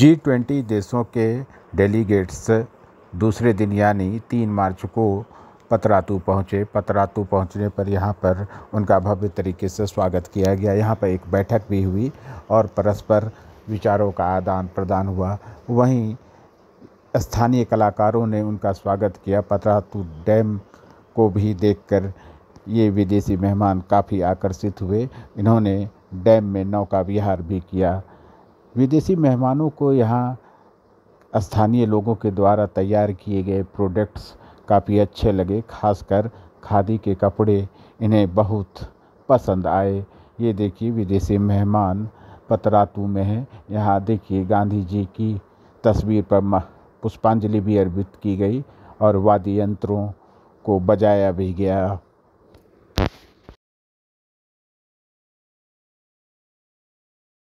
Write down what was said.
G twenty देशों के delegates दूसरे दिन यानी तीन मार्च को पतरातू पहुँचे पतरातू पहुँचने पर यहाँ पर उनका भव्य तरीके से स्वागत किया गया यहाँ पर एक बैठक भी हुई और परस्पर विचारों का आदान प्रदान हुआ वहीं स्थानीय कलाकारों ने उनका स्वागत किया पतरातू डैम को भी देखकर ये विदेशी मेहमान काफ़ी आकर्षित हुए इन्होंने डैम में नौका विहार भी किया विदेशी मेहमानों को यहाँ स्थानीय लोगों के द्वारा तैयार किए गए प्रोडक्ट्स काफ़ी अच्छे लगे खासकर खादी के कपड़े इन्हें बहुत पसंद आए ये देखिए विदेशी मेहमान पतरातू में है यहाँ देखिए गांधी जी की तस्वीर पर पुष्पांजलि भी अर्पित की गई और वाद्य यंत्रों को बजाया भी गया